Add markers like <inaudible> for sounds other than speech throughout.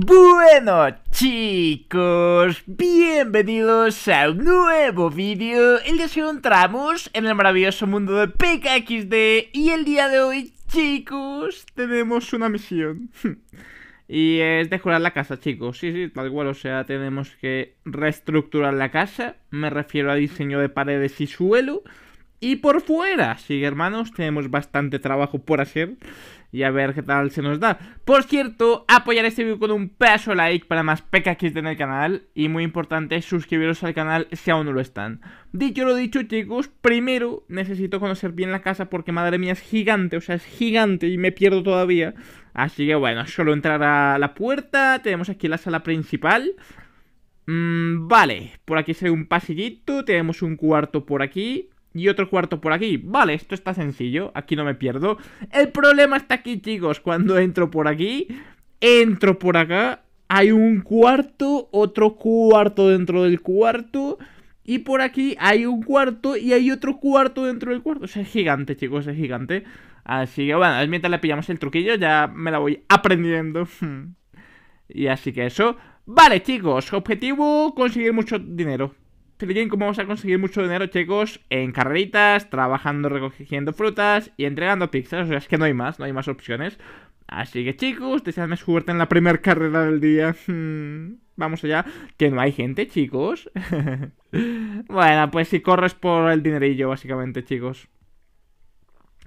Bueno chicos, bienvenidos a un nuevo vídeo El día encontramos en el maravilloso mundo de PKXD Y el día de hoy chicos, tenemos una misión <laughs> Y es decorar la casa chicos, sí, sí, tal cual, o sea, tenemos que reestructurar la casa Me refiero a diseño de paredes y suelo Y por fuera, sí hermanos, tenemos bastante trabajo por hacer y a ver qué tal se nos da. Por cierto, apoyar este vídeo con un paso like para más estén en el canal y muy importante, suscribiros al canal si aún no lo están. Dicho lo dicho, chicos, primero necesito conocer bien la casa porque madre mía es gigante, o sea, es gigante y me pierdo todavía. Así que bueno, solo entrar a la puerta, tenemos aquí la sala principal. Mm, vale, por aquí se un pasillito, tenemos un cuarto por aquí y otro cuarto por aquí. Vale, esto está sencillo, aquí no me pierdo. El problema está aquí, chicos, cuando entro por aquí, entro por acá, hay un cuarto, otro cuarto dentro del cuarto... Y por aquí hay un cuarto y hay otro cuarto dentro del cuarto. es gigante, chicos, es gigante. Así que bueno, mientras le pillamos el truquillo ya me la voy aprendiendo. <laughs> y así que eso. Vale, chicos, objetivo conseguir mucho dinero bien, cómo vamos a conseguir mucho dinero, chicos, en carreritas, trabajando recogiendo frutas y entregando pizzas. O sea, es que no hay más, no hay más opciones. Así que, chicos, deseadme suerte en la primera carrera del día. <laughs> vamos allá, que no hay gente, chicos. <laughs> bueno, pues si corres por el dinerillo, básicamente, chicos.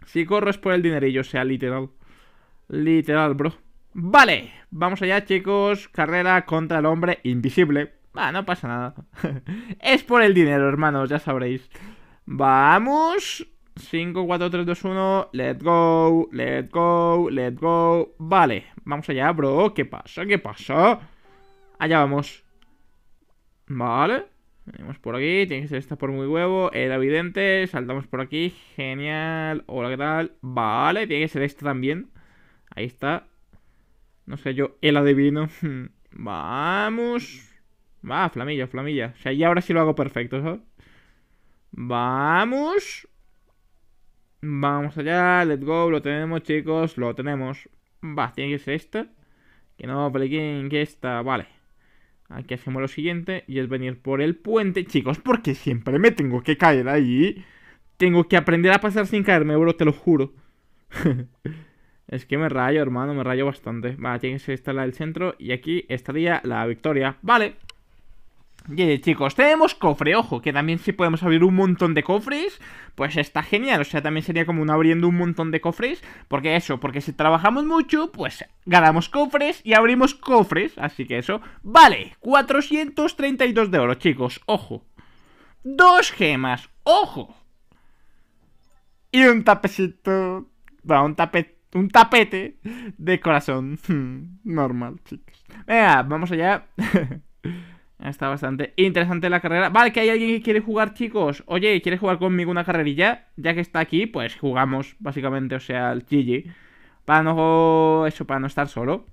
Si corres por el dinerillo, o sea, literal. Literal, bro. Vale, vamos allá, chicos. Carrera contra el hombre invisible. Va, no pasa nada. <laughs> es por el dinero, hermanos, ya sabréis. Vamos. 5, 4, 3, 2, 1. Let's go, let's go, let's go. Vale, vamos allá, bro. ¿Qué pasa? ¿Qué pasa? Allá vamos. Vale. Venimos por aquí. Tiene que ser esta por muy huevo. Era evidente. Saltamos por aquí. Genial. Hola, ¿qué tal? Vale, tiene que ser esta también. Ahí está. No sé yo, el adivino. <laughs> vamos. Va, flamilla, flamilla. O sea, y ahora sí lo hago perfecto, ¿sabes? Vamos. Vamos allá, let's go, lo tenemos, chicos, lo tenemos. Va, tiene que ser esta. Que no, peliquín, que esta, vale. Aquí hacemos lo siguiente y es venir por el puente. Chicos, porque siempre me tengo que caer ahí. Tengo que aprender a pasar sin caerme, bro, te lo juro. <laughs> es que me rayo, hermano, me rayo bastante. Va, tiene que ser esta la del centro y aquí estaría la victoria. Vale. Y chicos, tenemos cofre, ojo, que también si podemos abrir un montón de cofres, pues está genial, o sea, también sería como un abriendo un montón de cofres, porque eso, porque si trabajamos mucho, pues ganamos cofres y abrimos cofres, así que eso, vale, 432 de oro, chicos, ojo, dos gemas, ojo, y un tapecito, va, un tapete un tapete de corazón <laughs> normal, chicos. Venga, vamos allá. <laughs> Está bastante interesante la carrera. Vale, que hay alguien que quiere jugar, chicos. Oye, ¿quieres jugar conmigo una carrerilla? Ya que está aquí, pues jugamos, básicamente, o sea, el GG. Para no... Eso, para no estar solo.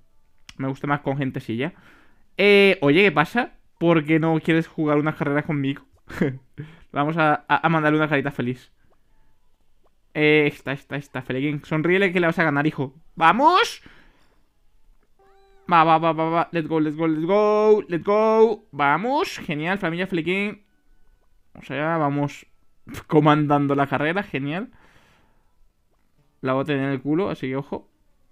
Me gusta más con gente silla. Eh, oye, ¿qué pasa? ¿Por qué no quieres jugar una carrera conmigo? <laughs> Vamos a, mandarle una carita feliz. Eh, está, está, está, Feleguín. Sonríele que le vas a ganar, hijo. ¡Vamos! Va, va, va, va, va. Let's go, let's go, let's go. Let's go. Vamos. Genial, Flamilla flicking O sea, vamos <laughs> comandando la carrera. Genial. La voy en el culo, así que ojo.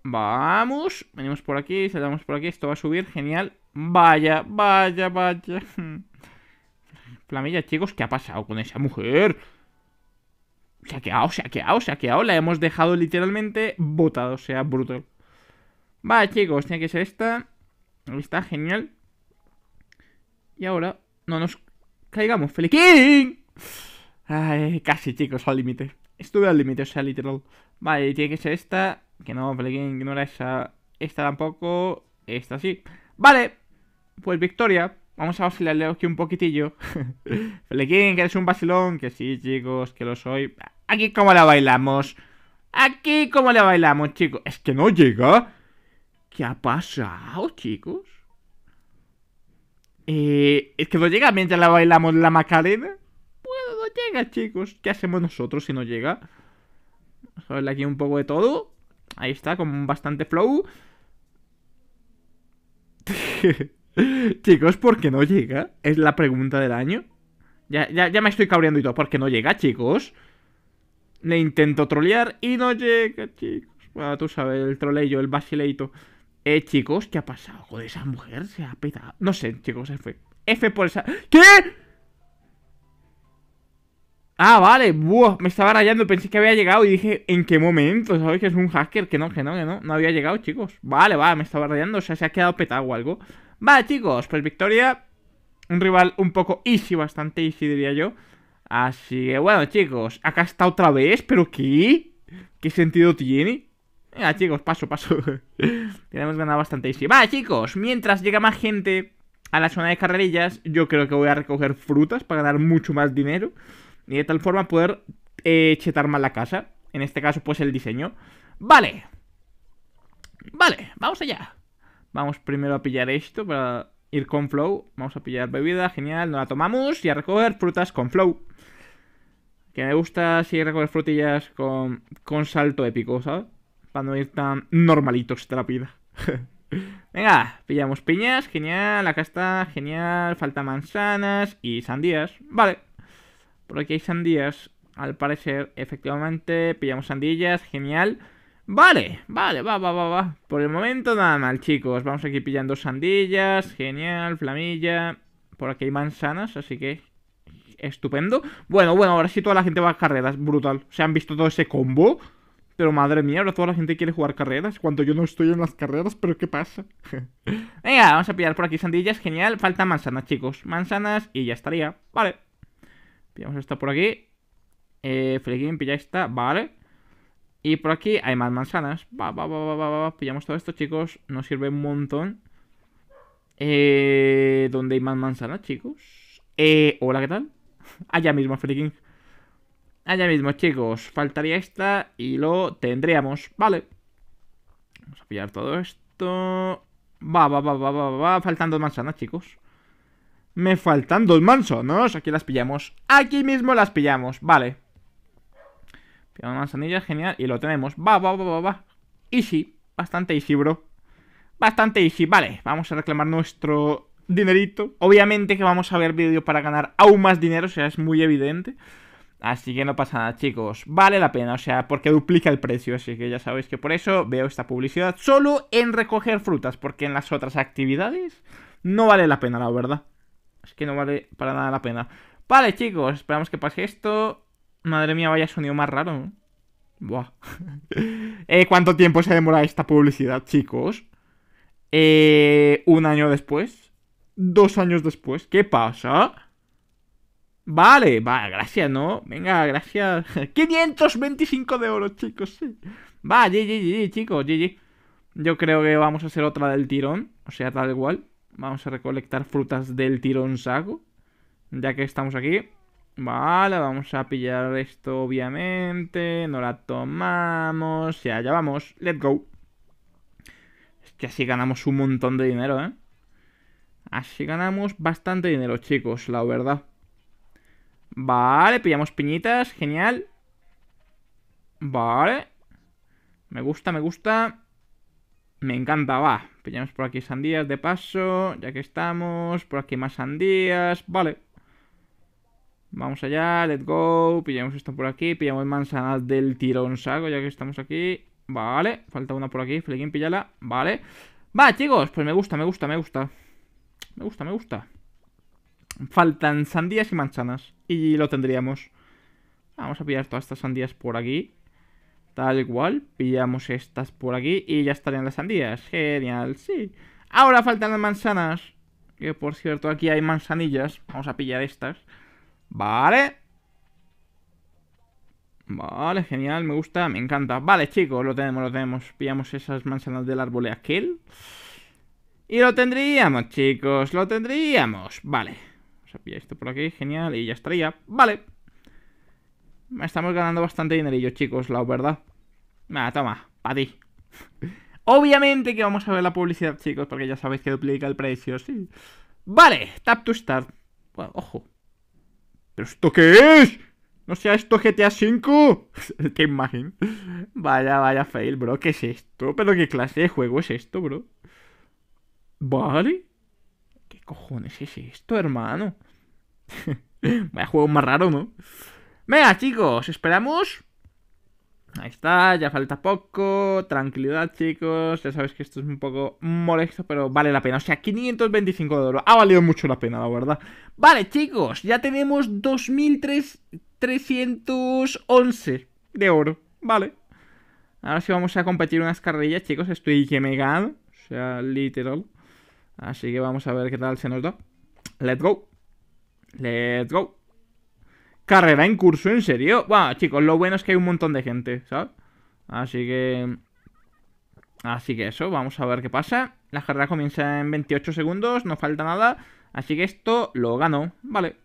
Vamos. Venimos por aquí, saltamos por aquí. Esto va a subir. Genial. Vaya, vaya, vaya. <laughs> Flamilla, chicos, ¿qué ha pasado con esa mujer? Se ha quedado, se ha quedado, se ha quedado. La hemos dejado literalmente botada, o sea, brutal. Vale, chicos, tiene que ser esta. Está genial. Y ahora no nos caigamos. ¡Feliquín! Ay, casi, chicos, al límite. Estuve al límite, o sea, literal. Vale, tiene que ser esta. Que no, Feliquín, que no era esa. Esta tampoco. Esta sí. Vale, pues victoria. Vamos a vacilarle aquí un poquitillo. <laughs> Feliquín, que eres un vacilón. Que sí, chicos, que lo soy. Aquí como la bailamos. Aquí como la bailamos, chicos. Es que no llega. ¿Qué ha pasado, chicos? Eh, ¿Es que no llega mientras la bailamos la Macarena? Bueno, no llega, chicos. ¿Qué hacemos nosotros si no llega? Vamos a verle aquí un poco de todo. Ahí está, con bastante flow. <laughs> chicos, ¿por qué no llega? Es la pregunta del año. Ya, me estoy cabreando y todo. ¿Por qué no llega, chicos? Le intento trolear y no llega, chicos. Bueno, tú sabes, el troleillo, el basileito. Eh, chicos, ¿qué ha pasado? con esa mujer se ha petado. No sé, chicos, F. F por esa... ¿Qué? Ah, vale, Buah, me estaba rayando, pensé que había llegado y dije, ¿en qué momento? ¿Sabes que es un hacker? Que no, que no, que no, no había llegado, chicos. Vale, va, me estaba rayando, o sea, se ha quedado petado o algo. Vale, chicos, pues victoria. Un rival un poco easy, bastante easy, diría yo. Así que, bueno, chicos, acá está otra vez, pero ¿qué? ¿Qué sentido tiene? Ya, chicos, paso, paso. Tenemos <laughs> ganado bastante easy. Va, chicos, mientras llega más gente a la zona de carrerillas, yo creo que voy a recoger frutas para ganar mucho más dinero. Y de tal forma poder eh, chetar más la casa. En este caso, pues el diseño. Vale. Vale, vamos allá. Vamos primero a pillar esto para ir con flow. Vamos a pillar bebida, genial, nos la tomamos y a recoger frutas con flow. Que me gusta si recoger frutillas con, con salto épico, ¿sabes? Para no ir tan normalitos de la vida. <laughs> Venga, pillamos piñas, genial, acá está, genial, falta manzanas y sandías, vale. Por aquí hay sandías, al parecer, efectivamente, pillamos sandillas, genial. Vale, vale, va, va, va, va. Por el momento nada mal, chicos. Vamos aquí pillando sandillas, genial, flamilla. Por aquí hay manzanas, así que estupendo. Bueno, bueno, ahora sí toda la gente va a carreras, brutal. ¿Se han visto todo ese combo? Pero madre mía, ahora toda la gente quiere jugar carreras cuando yo no estoy en las carreras, pero ¿qué pasa? <laughs> Venga, vamos a pillar por aquí sandillas, genial. Falta manzanas, chicos. Manzanas y ya estaría. Vale. Pillamos esta por aquí. Eh, Flequín, pilla esta, vale. Y por aquí hay más manzanas. Va, va, va, va, va, va. Pillamos todo esto, chicos. Nos sirve un montón. Eh, ¿Dónde hay más manzanas, chicos? Eh, hola, ¿qué tal? <laughs> Allá mismo, Flequín. Allá ah, mismo, chicos. Faltaría esta y lo tendríamos. Vale. Vamos a pillar todo esto. Va, va, va, va, va, va. Faltan dos manzanas, chicos. Me faltan dos manzanas. Aquí las pillamos. Aquí mismo las pillamos. Vale. Pillamos manzanillas, genial. Y lo tenemos. Va, va, va, va, va. Easy. Bastante easy, bro. Bastante easy. Vale, vamos a reclamar nuestro dinerito. Obviamente que vamos a ver vídeos para ganar aún más dinero. O sea, es muy evidente. Así que no pasa nada, chicos. Vale la pena, o sea, porque duplica el precio. Así que ya sabéis que por eso veo esta publicidad solo en recoger frutas, porque en las otras actividades no vale la pena, la verdad. Es que no vale para nada la pena. Vale, chicos, esperamos que pase esto. Madre mía, vaya sonido más raro. Buah. <laughs> eh, ¿Cuánto tiempo se demora esta publicidad, chicos? Eh, ¿Un año después? ¿Dos años después? ¿Qué pasa? Vale, va, gracias, ¿no? Venga, gracias. 525 <laughs> de oro, chicos, sí. Va, GG, chicos, GG. Yo creo que vamos a hacer otra del tirón, o sea, tal cual. Vamos a recolectar frutas del tirón saco, ya que estamos aquí. Vale, vamos a pillar esto, obviamente. No la tomamos. ya, ya vamos. Let's go. Es que así ganamos un montón de dinero, ¿eh? Así ganamos bastante dinero, chicos, la verdad. Vale, pillamos piñitas, genial. Vale. Me gusta, me gusta. Me encanta, va. Pillamos por aquí sandías de paso, ya que estamos. Por aquí más sandías, vale. Vamos allá, let's go. Pillamos esto por aquí, pillamos manzanas del tirón saco, ya que estamos aquí. Vale, falta una por aquí, Flequín, pillala. Vale. Va, chicos, pues me gusta, me gusta, me gusta. Me gusta, me gusta. Faltan sandías y manzanas. Y lo tendríamos. Vamos a pillar todas estas sandías por aquí. Tal cual. Pillamos estas por aquí y ya estarían las sandías. Genial, sí. Ahora faltan las manzanas. Que por cierto, aquí hay manzanillas. Vamos a pillar estas. Vale. Vale, genial, me gusta, me encanta. Vale, chicos, lo tenemos, lo tenemos. Pillamos esas manzanas del árbol de aquel. Y lo tendríamos, chicos, lo tendríamos. Vale, ya esto por aquí, genial, y ya estaría. Vale. Estamos ganando bastante dinerillo, chicos, la verdad. Nada, toma, para ti. <laughs> Obviamente que vamos a ver la publicidad, chicos, porque ya sabéis que duplica el precio, sí. Vale, tap to start. Bueno, ojo. ¿Pero esto qué es? ¿No sea esto GTA 5 <laughs> ¿Qué imagen? Vaya, vaya fail, bro. ¿Qué es esto? ¿Pero qué clase de juego es esto, bro? Vale. ¿Qué cojones es esto, hermano? jugar <laughs> juego más raro, ¿no? Venga, chicos, esperamos. Ahí está, ya falta poco. Tranquilidad, chicos. Ya sabes que esto es un poco molesto, pero vale la pena. O sea, 525 de oro. Ha valido mucho la pena, la verdad. Vale, chicos, ya tenemos 2311 de oro. Vale. Ahora sí vamos a competir unas carrillas, chicos. Estoy que me O sea, literal. Así que vamos a ver qué tal se nos da. Let's go. Let's go. Carrera en curso, ¿en serio? Bueno, chicos, lo bueno es que hay un montón de gente, ¿sabes? Así que... Así que eso, vamos a ver qué pasa. La carrera comienza en 28 segundos, no falta nada. Así que esto lo gano, vale.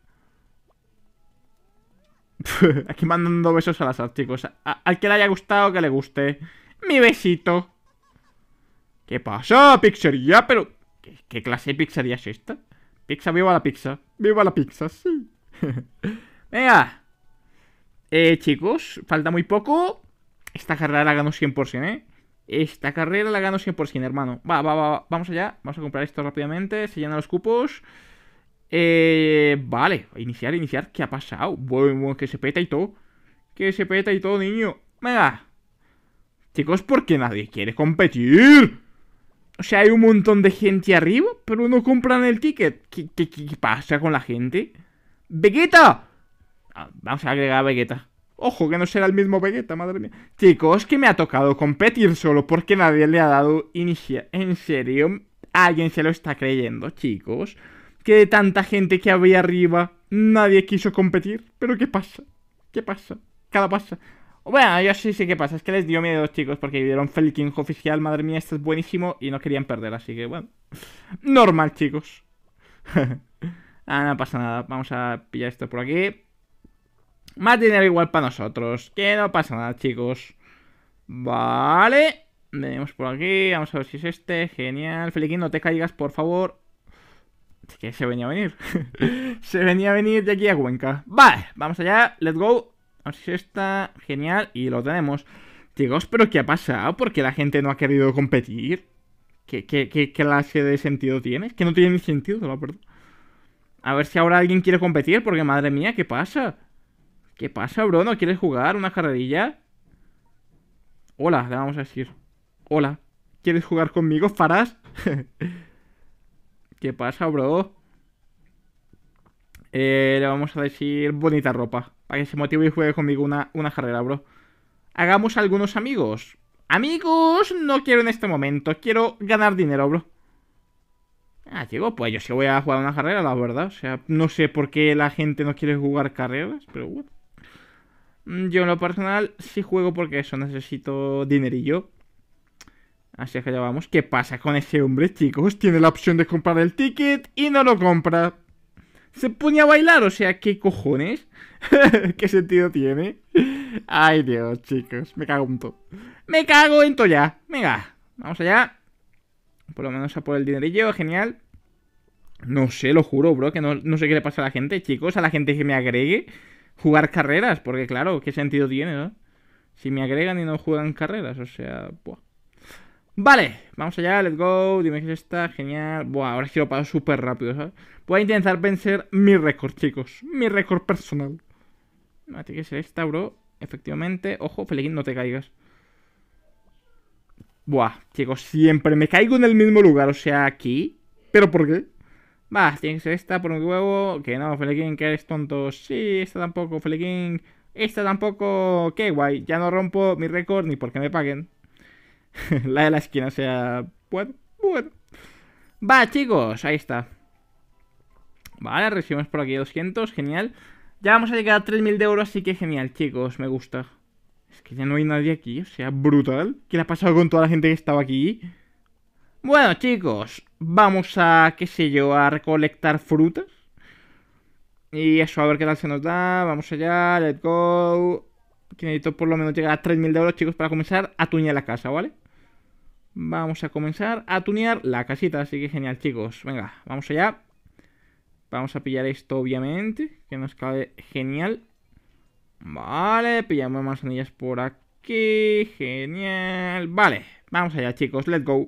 <laughs> Aquí mandando besos a las chicos. al que le haya gustado, que le guste. Mi besito. ¿Qué pasa, pizzería? Pero... ¿Qué, qué clase de pizzería es esta? Pizza, viva la pizza. Viva la pizza, sí. <laughs> Venga. Eh, chicos, falta muy poco. Esta carrera la gano 100%, ¿eh? Esta carrera la gano 100%, hermano. Va, va, va, vamos allá. Vamos a comprar esto rápidamente. Se llenan los cupos. Eh, vale, iniciar, iniciar. ¿Qué ha pasado? Bueno, que se peta y todo. Que se peta y todo, niño. Venga. Chicos, ¿por qué nadie quiere competir? O sea, hay un montón de gente arriba, pero no compran el ticket. ¿Qué, pasa con la gente? ¡Vegeta! Ah, vamos a agregar a Vegeta. Ojo, que no será el mismo Vegeta, madre mía. Chicos, que me ha tocado competir solo porque nadie le ha dado inicia. En serio, alguien se lo está creyendo, chicos. Que de tanta gente que había arriba, nadie quiso competir. Pero ¿qué pasa? ¿Qué pasa? ¿Qué pasa. Bueno, yo sí, sí qué pasa. Es que les dio miedo, a los chicos, porque vieron Felking oficial. Madre mía, esto es buenísimo. Y no querían perder, así que bueno. <laughs> Normal, chicos. <laughs> ah, no pasa nada. Vamos a pillar esto por aquí. Más dinero igual para nosotros. Que no pasa nada, chicos. Vale. Venimos por aquí. Vamos a ver si es este. Genial. Felikin, no te caigas, por favor. Es que se venía a venir. <laughs> se venía a venir de aquí a Cuenca. Vale, vamos allá. Let's go si está genial y lo tenemos. Chicos, ¿pero qué ha pasado? ¿Por qué la gente no ha querido competir? ¿Qué, qué, clase de sentido tiene? que no tiene ni sentido, la verdad. A ver si ahora alguien quiere competir, porque madre mía, ¿qué pasa? ¿Qué pasa, bro? ¿No quieres jugar una carrerilla? Hola, le vamos a decir. Hola, ¿quieres jugar conmigo, Faras? <laughs> ¿Qué pasa, bro? Eh, le vamos a decir bonita ropa para que se motive y juegue conmigo una, una carrera, bro. Hagamos algunos amigos. Amigos, no quiero en este momento. Quiero ganar dinero, bro. Ah, llegó. pues yo sí voy a jugar una carrera, la verdad. O sea, no sé por qué la gente no quiere jugar carreras, pero bueno. Mm, yo en lo personal sí juego porque eso, necesito dinerillo. Así que ya vamos. ¿Qué pasa con ese hombre, chicos? Tiene la opción de comprar el ticket y no lo compra se ponía a bailar, o sea, ¿qué cojones? <laughs> ¿Qué sentido tiene? Ay, Dios, chicos, me cago en todo. Me cago en todo ya. Venga, vamos allá. Por lo menos a por el dinerillo, genial. No sé, lo juro, bro, que no, no sé qué le pasa a la gente, chicos, a la gente que me agregue jugar carreras, porque claro, ¿qué sentido tiene, no? Si me agregan y no juegan carreras, o sea, buah. Vale, vamos allá, let's go. Dime que esta, genial. Buah, ahora quiero pasar súper rápido, ¿sabes? Voy a intentar vencer mi récord, chicos. Mi récord personal. tiene que ser esta, bro. Efectivamente. Ojo, Felipe, no te caigas. Buah, chicos, siempre me caigo en el mismo lugar, o sea, aquí. ¿Pero por qué? Va, tiene que ser esta por un huevo. Que no, Feliquín, que eres tonto. Sí, esta tampoco, Feliquín. Esta tampoco. Qué guay, ya no rompo mi récord ni porque me paguen. <laughs> la de la esquina, o sea... Bueno, bueno. Va, chicos, ahí está. Vale, recibimos por aquí 200, genial. Ya vamos a llegar a 3.000 de oro, así que genial, chicos, me gusta. Es que ya no hay nadie aquí, o sea, brutal. ¿Qué le ha pasado con toda la gente que estaba aquí? Bueno, chicos, vamos a, qué sé yo, a recolectar frutas. Y eso, a ver qué tal se nos da. Vamos allá, let's go. necesito por lo menos llegar a 3.000 de oro, chicos, para comenzar a tuñar la casa, ¿vale? Vamos a comenzar a tunear la casita, así que genial, chicos. Venga, vamos allá. Vamos a pillar esto, obviamente, que nos cabe genial. Vale, pillamos más anillas por aquí. Genial. Vale, vamos allá, chicos. Let's go.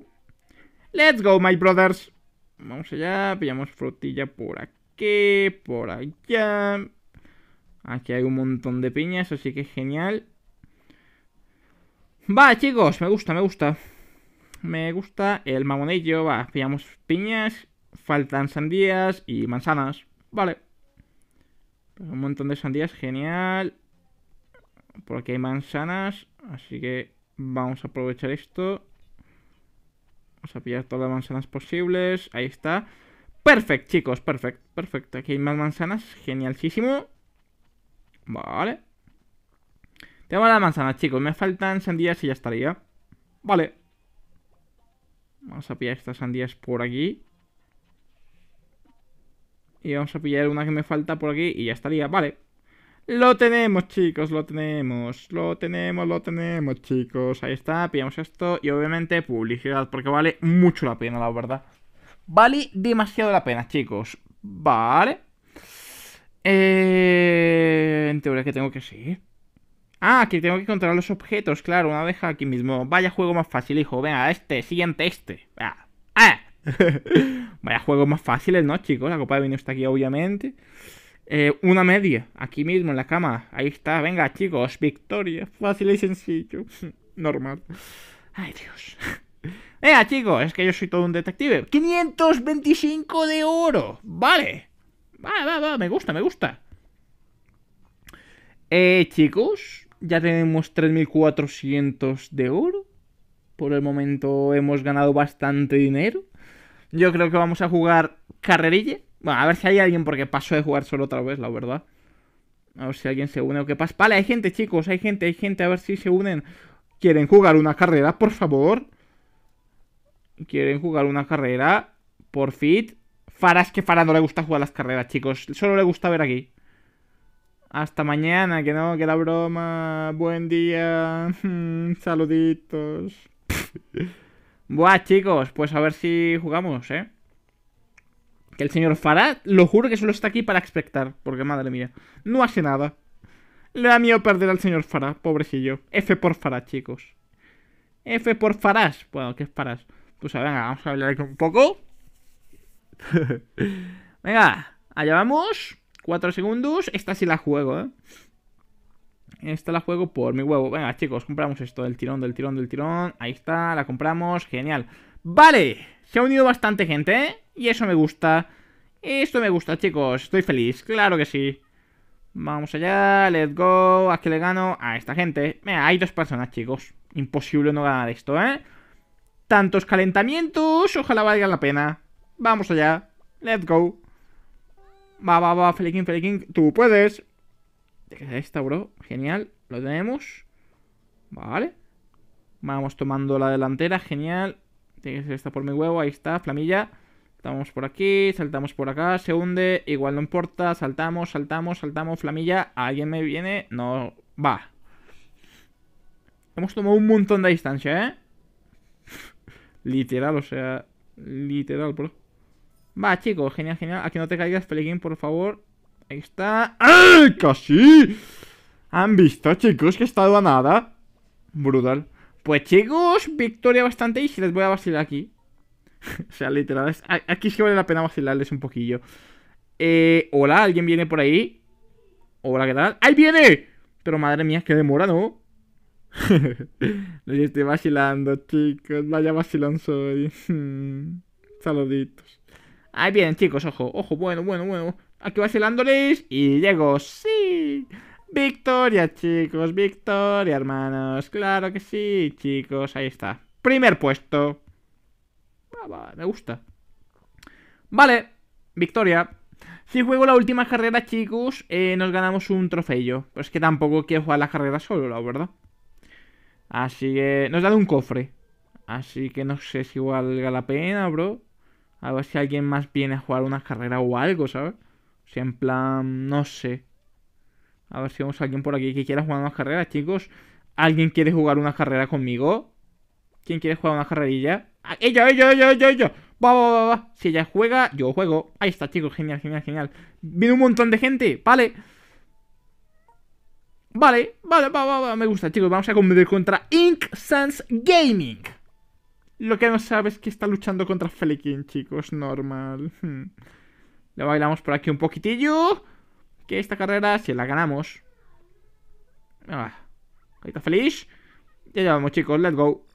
Let's go, my brothers. Vamos allá, pillamos frutilla por aquí, por allá. Aquí hay un montón de piñas, así que genial. Va, chicos, me gusta, me gusta me gusta el mamonillo, va, pillamos piñas, faltan sandías y manzanas, vale. Pues un montón de sandías, genial. Por aquí hay manzanas, así que vamos a aprovechar esto. Vamos a pillar todas las manzanas posibles, ahí está. Perfecto, chicos, perfecto, perfecto. Aquí hay más manzanas, genialísimo. Vale. Tengo las manzanas, chicos, me faltan sandías y ya estaría. Vale. Vamos a pillar estas sandías por aquí. Y vamos a pillar una que me falta por aquí y ya estaría, vale. Lo tenemos, chicos, lo tenemos. Lo tenemos, lo tenemos, chicos. Ahí está, pillamos esto. Y obviamente publicidad, porque vale mucho la pena, la verdad. Vale demasiado la pena, chicos. Vale. Eh, en teoría que tengo que seguir. Ah, que tengo que encontrar los objetos, claro, una deja aquí mismo. Vaya juego más fácil, hijo. Venga, este, siguiente, este. Ah. Ah. <laughs> Vaya juego más fácil, ¿no, chicos? La copa de vino está aquí, obviamente. Eh, una media, aquí mismo, en la cama. Ahí está, venga, chicos, victoria. Fácil y sencillo. <laughs> Normal. Ay, Dios. <laughs> Venga, chicos, es que yo soy todo un detective. 525 de oro. Vale. Va, va, va, me gusta, me gusta. Eh, chicos, ya tenemos 3.400 de oro. Por el momento hemos ganado bastante dinero. Yo creo que vamos a jugar carrerilla. Bueno, a ver si hay alguien, porque paso de jugar solo otra vez, la verdad. A ver si alguien se une o qué pasa. Vale, hay gente, chicos, hay gente, hay gente. A ver si se unen. ¿Quieren jugar una carrera, por favor? ¿Quieren jugar una carrera? Por fit. faras que Farah no le gusta jugar las carreras, chicos. Solo le gusta ver aquí. Hasta mañana, que no, que la broma. Buen día. <laughs> Saluditos. <laughs> Buah, chicos, pues a ver si jugamos, ¿eh? Que el señor Farad, lo juro que solo está aquí para expectar, porque madre mía, no hace nada. Le da miedo perder al señor Farad, pobrecillo. F por Farad, chicos. F por Faras, Bueno, ¿qué es Faras. Pues venga, vamos a hablar un poco. <laughs> venga, allá vamos. Cuatro segundos. Esta sí la juego, ¿eh? Esta la juego por mi huevo. Venga, chicos, compramos esto del tirón, del tirón, del tirón. Ahí está, la compramos. Genial. Vale, se ha unido bastante gente, ¿eh? Y eso me gusta. Esto me gusta, chicos. Estoy feliz, claro que sí. Vamos allá, let's go. ¿A qué le gano? A esta gente. Mira, hay dos personas, chicos. Imposible no ganar esto, ¿eh? Tantos calentamientos, ojalá valga la pena. Vamos allá, let's go. Va, va, va, Felikin, Felikin, tú puedes. que ser esta, bro. Genial, lo tenemos. Vale. Vamos tomando la delantera, genial. Tiene que ser esta por mi huevo, ahí está, flamilla. Estamos por aquí, saltamos por acá, se hunde, igual no importa, saltamos, saltamos, saltamos, flamilla, alguien me viene, no, va. Hemos tomado un montón de distancia, ¿eh? <laughs> literal, o sea, literal, bro. Va, chicos, genial, genial. Aquí no te caigas, Peleguín, por favor. Ahí está. ¡Ay, casi! ¿Han visto, chicos, que he estado a nada? Brutal. Pues, chicos, victoria bastante y si les voy a vacilar aquí. <laughs> o sea, literal, es, aquí sí vale la pena vacilarles un poquillo. Eh, hola, ¿alguien viene por ahí? Hola, ¿qué tal? ¡Ahí viene! Pero madre mía, que demora, ¿no? Les <laughs> estoy vacilando, chicos. Vaya vacilón soy. <laughs> Saluditos. Ahí vienen, chicos, ojo, ojo, bueno, bueno, bueno. Aquí vacilándoles y llego, sí. Victoria, chicos, victoria, hermanos. Claro que sí, chicos, ahí está. Primer puesto. Ah, me gusta. Vale, victoria. Si juego la última carrera, chicos, eh, nos ganamos un trofeo. Pero es que tampoco quiero jugar la carrera solo, la verdad. Así que nos da un cofre. Así que no sé si valga la pena, bro. A ver si alguien más viene a jugar una carrera o algo, ¿sabes? O sea, en plan, no sé. A ver si vemos a alguien por aquí que quiera jugar una carrera, chicos. ¿Alguien quiere jugar una carrera conmigo? ¿Quién quiere jugar una carrerilla? ¡Ah, ¡Ella, ¡eh, ella, eh, ella, eh, ella, ella! va va, va, va! Si ella juega, yo juego. Ahí está, chicos. Genial, genial, genial. Viene un montón de gente. Vale. Vale, vale, va, va, va. Me gusta, chicos. Vamos a competir contra Ink Sans Gaming. Lo que no sabes es que está luchando contra Felikin, chicos. Normal. Hmm. Le bailamos por aquí un poquitillo. Que esta carrera, si la ganamos. Ah, ahí está feliz. Ya llevamos, chicos. Let's go.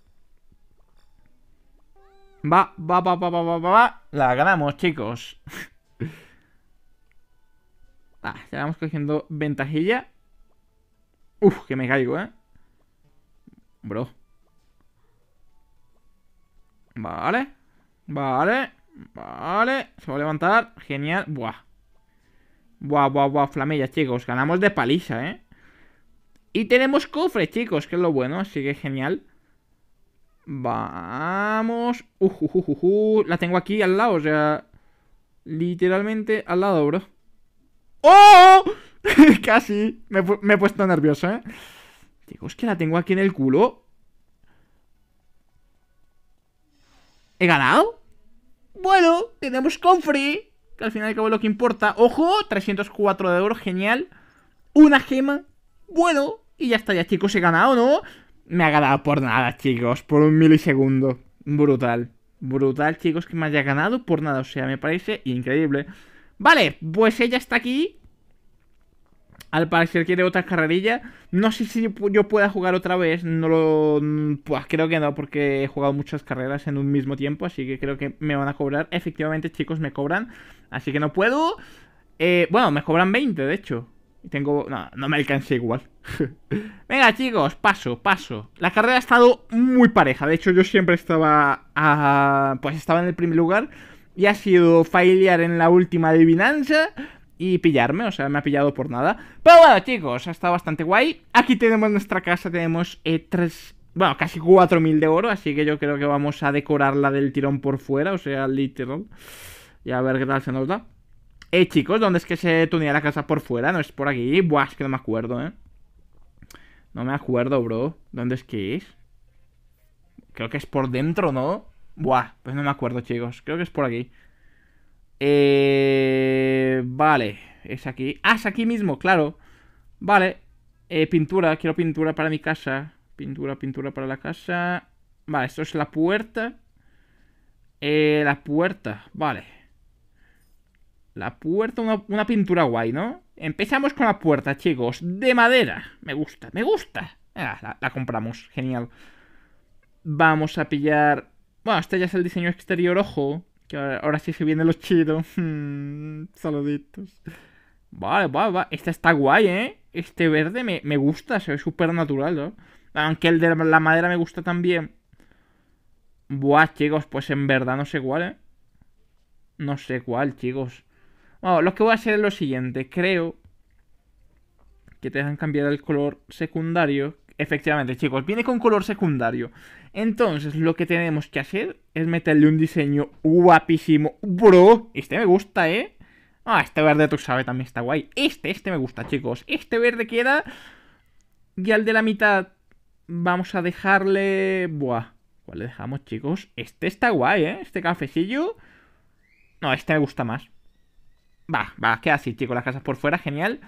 Va, va, va, va, va, va, va, La ganamos, chicos. <laughs> ah, ya vamos cogiendo ventajilla. Uf, que me caigo, ¿eh? Bro. Vale. Vale. Vale. Se va a levantar. Genial. Buah. Buah, buah, buah. Flamella, chicos. Ganamos de paliza, ¿eh? Y tenemos cofres, chicos. Que es lo bueno. Así que genial. Vamos. Uh, uh, uh, La tengo aquí al lado. O sea... Literalmente al lado, bro. ¡Oh! <laughs> Casi. Me, me he puesto nervioso, ¿eh? Chicos, que la tengo aquí en el culo. ¿He ganado? Bueno, tenemos Confrey, que al final y lo que importa. Ojo, 304 de oro, genial. Una gema, bueno, y ya está, ya chicos, he ganado, ¿no? Me ha ganado por nada, chicos, por un milisegundo. Brutal, brutal, chicos, que me haya ganado por nada, o sea, me parece increíble. Vale, pues ella está aquí, al parecer quiere otra carrerilla No sé si yo pueda jugar otra vez, no lo... Pues creo que no, porque he jugado muchas carreras en un mismo tiempo, así que creo que me van a cobrar. Efectivamente, chicos, me cobran, así que no puedo. Eh, bueno, me cobran 20, de hecho. Tengo... No, no me alcancé igual. <laughs> Venga, chicos, paso, paso. La carrera ha estado muy pareja, de hecho yo siempre estaba... Pues estaba en el primer lugar y ha sido failiar en la última adivinanza y pillarme, o sea, me ha pillado por nada. Pero bueno, chicos, ha estado bastante guay. Aquí tenemos nuestra casa, tenemos eh, tres, bueno, casi 4.000 de oro, así que yo creo que vamos a decorarla del tirón por fuera, o sea, literal. Y a ver qué tal se nos da. Eh, chicos, ¿dónde es que se tunea la casa por fuera? No es por aquí. Buah, es que no me acuerdo, eh. No me acuerdo, bro. ¿Dónde es que es? Creo que es por dentro, ¿no? Buah, pues no me acuerdo, chicos. Creo que es por aquí. Eh, vale, es aquí. Ah, es aquí mismo, claro. Vale. Eh, pintura, quiero pintura para mi casa. Pintura, pintura para la casa. Vale, esto es la puerta. Eh, la puerta, vale. La puerta, una, pintura guay, ¿no? Empezamos con la puerta, chicos. De madera. Me gusta, me gusta. Ah, la, compramos, genial. Vamos a pillar... Bueno, este ya es el diseño exterior, ojo. Que ahora, sí se vienen los chidos. <laughs> Hmm, saluditos. Vale, vale, vale. Esta está guay, ¿eh? Este verde me, me gusta, se ve súper natural, ¿no? Aunque el de la madera me gusta también. Buah, chicos, pues en verdad no sé cuál, ¿eh? No sé cuál, chicos. Bueno, lo que voy a hacer es lo siguiente. Creo que te dejan cambiar el color secundario, Efectivamente, chicos, viene con color secundario. Entonces, lo que tenemos que hacer es meterle un diseño guapísimo. Bro, este me gusta, ¿eh? Ah, este verde tú sabes también está guay. Este, este me gusta, chicos. Este verde queda... Y al de la mitad vamos a dejarle... Buah, ¿cuál le dejamos, chicos? Este está guay, ¿eh? Este cafecillo... No, este me gusta más. Va, va, queda así, chicos. Las casas por fuera, genial.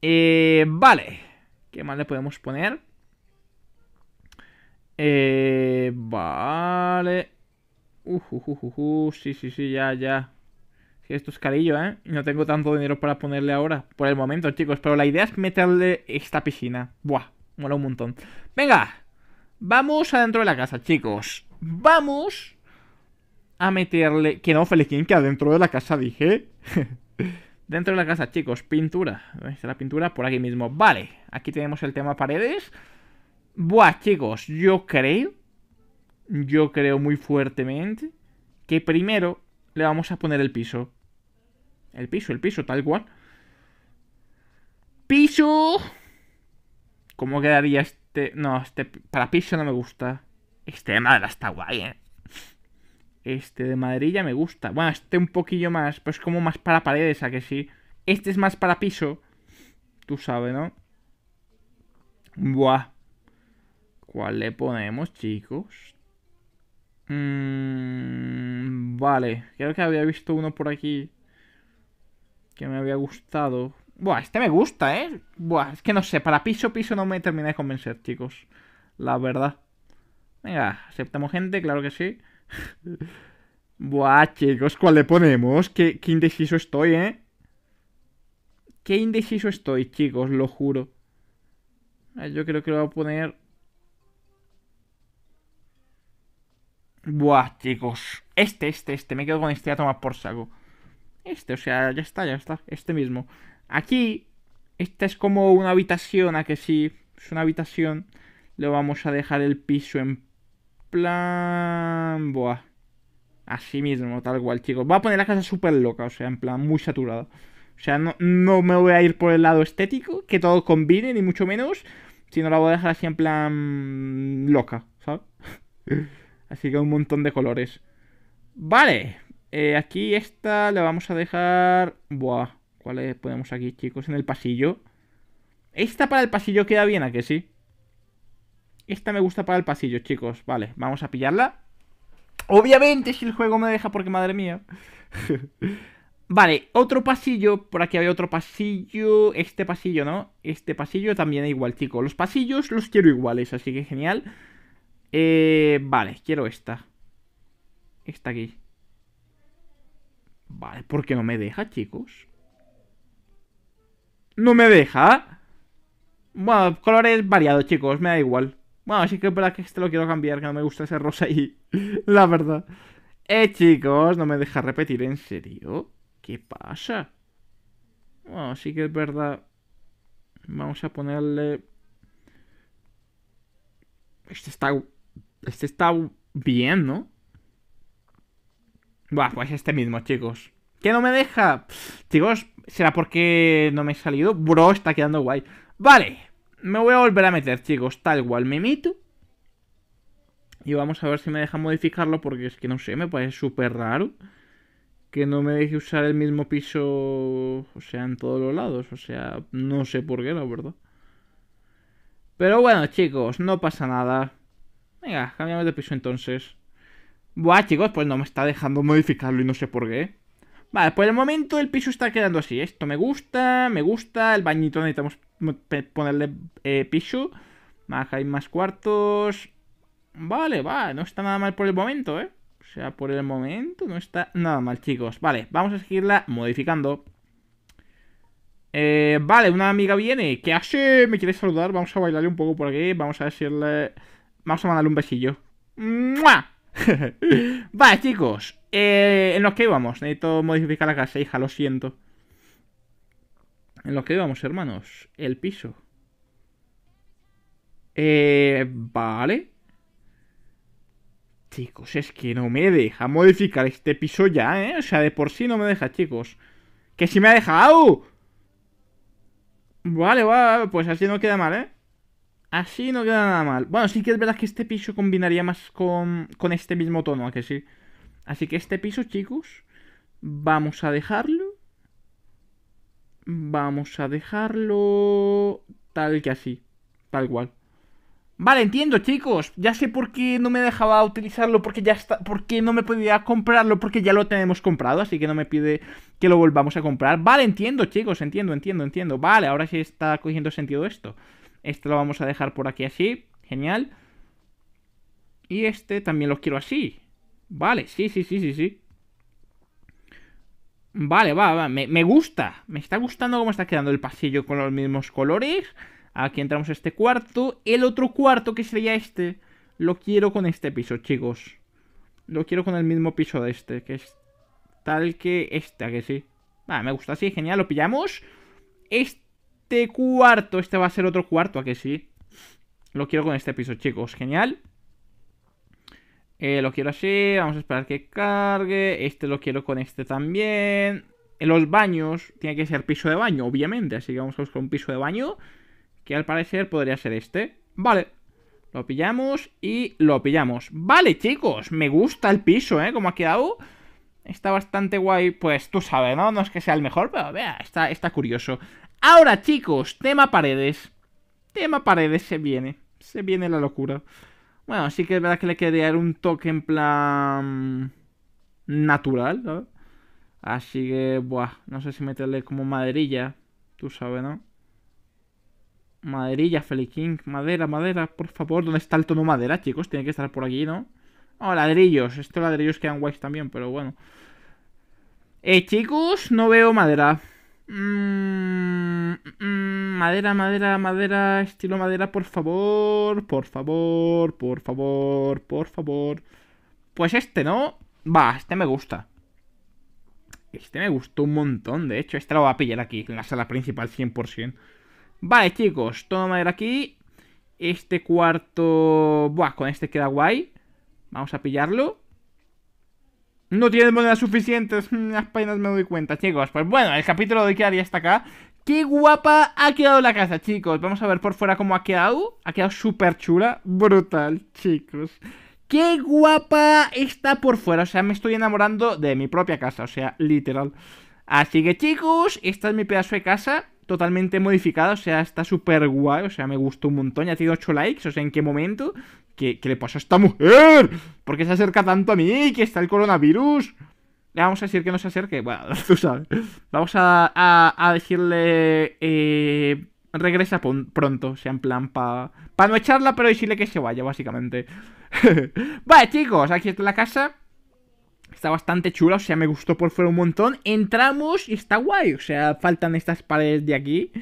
Eh, vale. ¿Qué más le podemos poner? Eh, vale. Uh, uh, uh, uh, sí, sí, sí, ya, ya. esto es carillo, ¿eh? no tengo tanto dinero para ponerle ahora. Por el momento, chicos. Pero la idea es meterle esta piscina. Buah, mola un montón. Venga, vamos adentro de la casa, chicos. Vamos a meterle... Que no, Feliquín, que adentro de la casa dije. <laughs> Dentro de la casa, chicos, pintura. ¿Dónde la pintura? Por aquí mismo. Vale, aquí tenemos el tema paredes. Buah, chicos, yo creo, yo creo muy fuertemente que primero le vamos a poner el piso. El piso, el piso, tal cual. ¡Piso! ¿Cómo quedaría este...? No, este... Para piso no me gusta. Este tema está guay, ¿eh? Este de maderilla me gusta. Bueno, este un poquillo más, pues como más para paredes, a que sí. Este es más para piso. Tú sabes, ¿no? Buah. ¿Cuál le ponemos, chicos? Mmm... vale. Creo que había visto uno por aquí. Que me había gustado. Buah, este me gusta, ¿eh? Buah, es que no sé. Para piso, piso no me terminé de convencer, chicos. La verdad. Venga, aceptamos gente, claro que sí. Buah, chicos, ¿cuál le ponemos? Que indeciso estoy, ¿eh? Qué indeciso estoy, chicos, lo juro. Yo creo que lo voy a poner... Buah, chicos. Este, este, este. Me quedo con este a tomar por saco. Este, o sea, ya está, ya está. Este mismo. Aquí, esta es como una habitación, a que sí. Es una habitación. Le vamos a dejar el piso en plan... Buah. Así mismo, tal cual, chicos. Va a poner la casa súper loca, o sea, en plan muy saturada. O sea, no, no, me voy a ir por el lado estético, que todo combine, ni mucho menos, sino la voy a dejar así en plan loca, ¿sabes? <laughs> así que un montón de colores. Vale, eh, aquí esta la vamos a dejar... Buah, ¿cuáles ponemos aquí, chicos? En el pasillo. Esta para el pasillo queda bien, ¿a que sí? Esta me gusta para el pasillo, chicos. Vale, vamos a pillarla. Obviamente, si el juego me deja, porque madre mía. <laughs> vale, otro pasillo. Por aquí hay otro pasillo. Este pasillo, ¿no? Este pasillo también igual, chicos. Los pasillos los quiero iguales, así que genial. Eh, vale, quiero esta. Esta aquí. Vale, ¿por qué no me deja, chicos? No me deja. Bueno, colores variados, chicos, me da igual. Bueno, sí que es verdad que este lo quiero cambiar, que no me gusta ese rosa ahí. <laughs> La verdad. Eh, chicos, no me deja repetir, ¿en serio? ¿Qué pasa? Bueno, sí que es verdad. Vamos a ponerle... Este está... Este está bien, ¿no? Buah, pues este mismo, chicos. ¿Qué no me deja? chicos, ¿será porque no me he salido? Bro, está quedando guay. Vale, me voy a volver a meter, chicos, tal cual me mito. Y vamos a ver si me deja modificarlo porque es que no sé, me parece súper raro que no me deje usar el mismo piso, o sea, en todos los lados. O sea, no sé por qué, la verdad. Pero bueno, chicos, no pasa nada. Venga, cambiamos de piso entonces. Buah, chicos, pues no me está dejando modificarlo y no sé por qué. Vale, por el momento el piso está quedando así. Esto me gusta, me gusta. El bañito necesitamos ponerle piso eh, Pichu. hay más cuartos. Vale, va, no está nada mal por el momento, ¿eh? O sea, por el momento no está nada mal, chicos. Vale, vamos a seguirla modificando. Eh, vale, una amiga viene. ¿Qué hace? ¿Me quiere saludar? Vamos a bailarle un poco por aquí. Vamos a decirle... Vamos a mandarle un besillo. ¡Mua! <laughs> vale, chicos. Eh, en lo que íbamos. Necesito modificar la casa, hija. Lo siento en lo que íbamos, hermanos. El piso. Eh, vale. Chicos, es que no me deja modificar este piso ya, ¿eh? O sea, de por sí no me deja, chicos. ¡Que si me ha dejado! Vale, vale pues así no queda mal, ¿eh? Así no queda nada mal. Bueno, sí que es verdad que este piso combinaría más con, con este mismo tono, que sí? Así que este piso, chicos, vamos a dejarlo. Vamos a dejarlo tal que así, tal cual. Vale, entiendo, chicos. Ya sé por qué no me dejaba utilizarlo, porque ya está, porque no me podía comprarlo, porque ya lo tenemos comprado, así que no me pide que lo volvamos a comprar. Vale, entiendo, chicos, entiendo, entiendo, entiendo. Vale, ahora sí está cogiendo sentido esto. Este lo vamos a dejar por aquí así, genial. Y este también lo quiero así. Vale, sí, sí, sí, sí, sí. Vale, va, va. Me, gusta. Me está gustando cómo está quedando el pasillo con los mismos colores. Aquí entramos a este cuarto. El otro cuarto, que sería este, lo quiero con este piso, chicos. Lo quiero con el mismo piso de este, que es tal que este, ¿a que sí. Va, me gusta así, genial, lo pillamos. Este cuarto, este va a ser otro cuarto, ¿a que sí? Lo quiero con este piso, chicos, genial. Eh, lo quiero así, vamos a esperar que cargue. Este lo quiero con este también. En los baños tiene que ser piso de baño, obviamente. Así que vamos a buscar un piso de baño que al parecer podría ser este. Vale, lo pillamos y lo pillamos. Vale, chicos, me gusta el piso, ¿eh? Como ha quedado. Está bastante guay, pues tú sabes, ¿no? No es que sea el mejor, pero vea, está, está curioso. Ahora, chicos, tema paredes. Tema paredes se viene. Se viene la locura. Bueno, sí que es verdad que le quería dar un toque en plan natural, ¿no? Así que, buah, no sé si meterle como maderilla, tú sabes, ¿no? Maderilla, King. madera, madera, por favor, ¿dónde está el tono madera, chicos? Tiene que estar por aquí, ¿no? Oh, ladrillos, estos ladrillos quedan guays también, pero bueno. Eh, chicos, no veo madera. Mmm... Mm, madera, madera, madera, estilo madera, por favor, por favor, por favor, por favor. Pues este, ¿no? Va, este me gusta. Este me gustó un montón, de hecho, este lo voy a pillar aquí, en la sala principal 100%. Vale, chicos, todo madera aquí. Este cuarto... Buah, con este queda guay. Vamos a pillarlo. No tienes monedas suficientes. Las <laughs> me doy cuenta, chicos. Pues bueno, el capítulo de quedaría está acá. ¡Qué guapa ha quedado la casa, chicos! Vamos a ver por fuera cómo ha quedado. Ha quedado súper chula. Brutal, chicos. ¡Qué guapa está por fuera! O sea, me estoy enamorando de mi propia casa. O sea, literal. Así que, chicos, esta es mi pedazo de casa. Totalmente modificada. O sea, está súper guay. O sea, me gustó un montón. Ya tiene 8 likes. O sea, ¿en qué momento? ¿Qué, le pasa a esta mujer? ¿Por qué se acerca tanto a mí? ¿Que está el coronavirus? Le vamos a decir que no se acerque. Bueno, <laughs> tú sabes. Vamos a, a, decirle. Eh, regresa pronto, o sea, en plan para pa no echarla, pero decirle que se vaya, básicamente. <laughs> vale, chicos, aquí está la casa. Está bastante chula, o sea, me gustó por fuera un montón. Entramos y está guay, o sea, faltan estas paredes de aquí.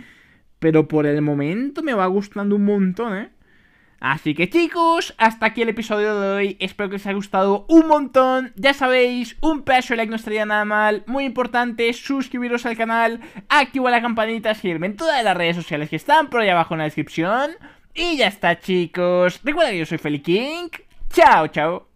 Pero por el momento me va gustando un montón, ¿eh? Así que chicos, hasta aquí el episodio de hoy, espero que os haya gustado un montón, ya sabéis, un pedazo de like no estaría nada mal, muy importante, suscribiros al canal, activa la campanita, seguirme en todas las redes sociales que están por ahí abajo en la descripción, y ya está chicos, recuerda que yo soy Feli King, chao chao.